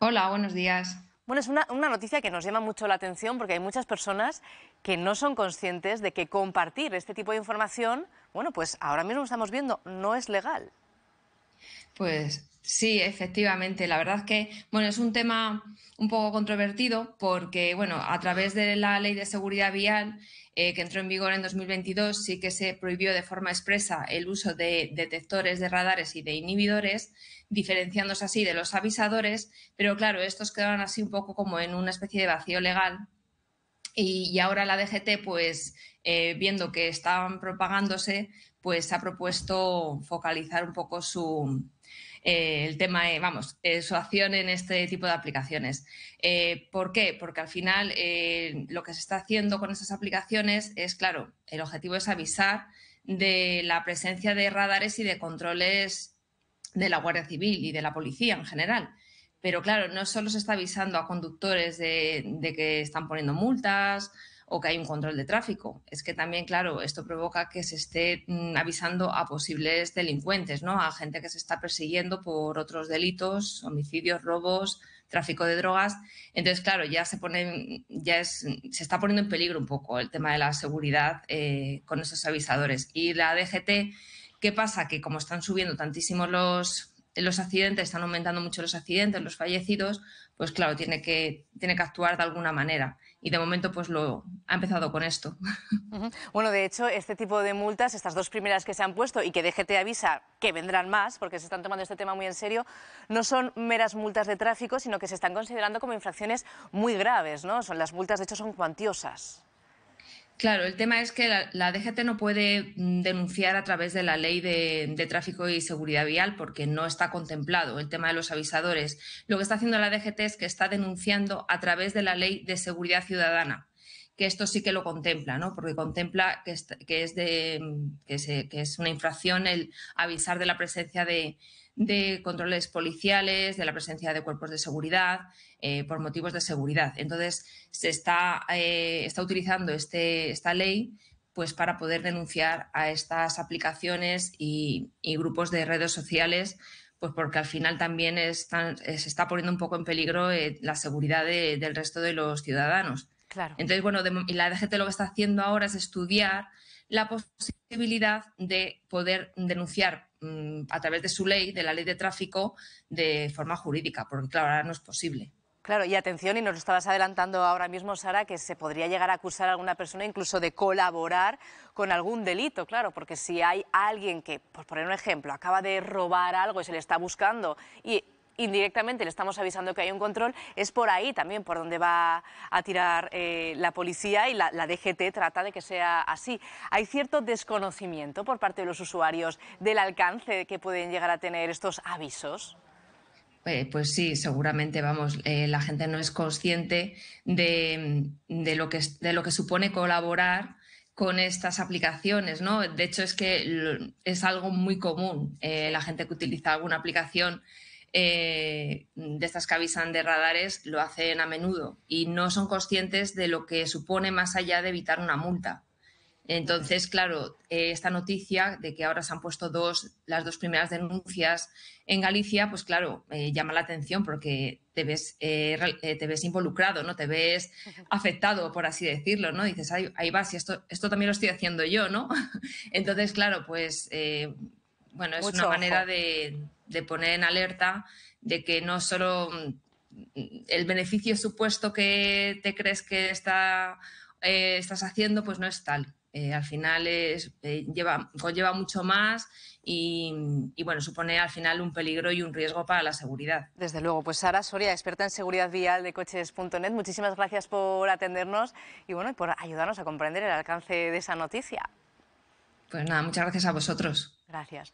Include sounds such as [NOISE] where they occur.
Hola, buenos días. Bueno, es una, una, noticia que nos llama mucho la atención porque hay muchas personas que no son conscientes de que compartir este tipo de información, bueno, pues ahora mismo estamos viendo, no es legal. Pues sí, efectivamente. La verdad es que, bueno, es un tema un poco controvertido porque, bueno, a través de la ley de seguridad vial eh, que entró en vigor en 2022, sí que se prohibió de forma expresa el uso de detectores de radares y de inhibidores, diferenciándose así de los avisadores, pero claro, estos quedaron así un poco como en una especie de vacío legal y, ahora la DGT, pues eh, viendo que están propagándose, pues ha propuesto focalizar un poco su, eh, el tema, eh, vamos, su acción en este tipo de aplicaciones. ¿Por qué? Porque al final lo que se está haciendo con esas aplicaciones es, claro, el objetivo es avisar de la presencia de radares y de controles de la Guardia Civil y de la policía en general. Pero claro, no solo se está avisando a conductores de, que están poniendo multas o que hay un control de tráfico. Es que también, claro, esto provoca que se esté mm, avisando a posibles delincuentes, ¿no? A gente que se está persiguiendo por otros delitos, homicidios, robos, tráfico de drogas. Entonces, claro, ya se pone, ya se está poniendo en peligro un poco el tema de la seguridad eh, con esos avisadores. Y la DGT, ¿qué pasa? Que como están subiendo tantísimos los los accidentes, están aumentando mucho los accidentes, los fallecidos, pues claro, tiene que, tiene que actuar de alguna manera. Y de momento, pues lo ha empezado con esto. [LAUGHS] Bueno, de hecho, este tipo de multas, estas dos primeras que se han puesto y que DGT avisa que vendrán más, porque se están tomando este tema muy en serio, no son meras multas de tráfico, sino que se están considerando como infracciones muy graves, ¿no? Son, las multas, de hecho, son cuantiosas. Claro, el tema es que la, DGT no puede mm, denunciar a través de la ley de, tráfico y seguridad vial porque no está contemplado el tema de los avisadores. Lo que está haciendo la DGT es que está denunciando a través de la ley de seguridad ciudadana que esto sí que lo contempla, ¿no? Porque contempla que es, que es, de, es una infracción el avisar de la presencia de, controles policiales, de la presencia de cuerpos de seguridad, eh, por motivos de seguridad. Entonces, se está, eh, está utilizando este, esta ley pues para poder denunciar a estas aplicaciones y, grupos de redes sociales, pues porque al final también se está poniendo un poco en peligro eh, la seguridad del resto de los ciudadanos. Claro. Entonces, bueno, y la DGT lo que está haciendo ahora es estudiar la posibilidad de poder denunciar mm, a través de su ley, de la ley de tráfico, de forma jurídica, porque claro, ahora no es posible. Claro, y atención, y nos lo estabas adelantando ahora mismo, Sara, que se podría llegar a acusar a alguna persona incluso de colaborar con algún delito, claro, porque si hay alguien que, por poner un ejemplo, acaba de robar algo y se le está buscando y indirectamente le estamos avisando que hay un control, es por ahí también por donde va a tirar eh, la policía y la, DGT trata de que sea así. Hay cierto desconocimiento por parte de los usuarios del alcance que pueden llegar a tener estos avisos. Eh, pues sí, seguramente, vamos, eh, la gente no es consciente de, lo que, de lo que supone colaborar con estas aplicaciones, ¿no? De hecho, es que es algo muy común. la gente que utiliza alguna aplicación eh, de estas que avisan de radares lo hacen a menudo y no son conscientes de lo que supone más allá de evitar una multa. Entonces, claro, eh, esta noticia de que ahora se han puesto dos, las dos primeras denuncias en Galicia, pues claro, eh, llama la atención porque te ves, te ves involucrado, ¿no? Te ves afectado, por así decirlo, ¿no? Dices, ahí, ahí vas, y esto, esto también lo estoy haciendo yo, ¿no? [LAUGHS] Entonces, claro, pues bueno, es una manera de, poner en alerta de que no solo mm, el beneficio supuesto que te crees que está, eh, estás haciendo, pues no es tal. Eh, al final es, eh, lleva, conlleva mucho más y, bueno, supone al final un peligro y un riesgo para la seguridad. Desde luego, pues Sara Soria, experta en seguridad vial de coches.net, muchísimas gracias por atendernos y bueno, y por ayudarnos a comprender el alcance de esa noticia. Pues nada, muchas gracias a vosotros. Gracias.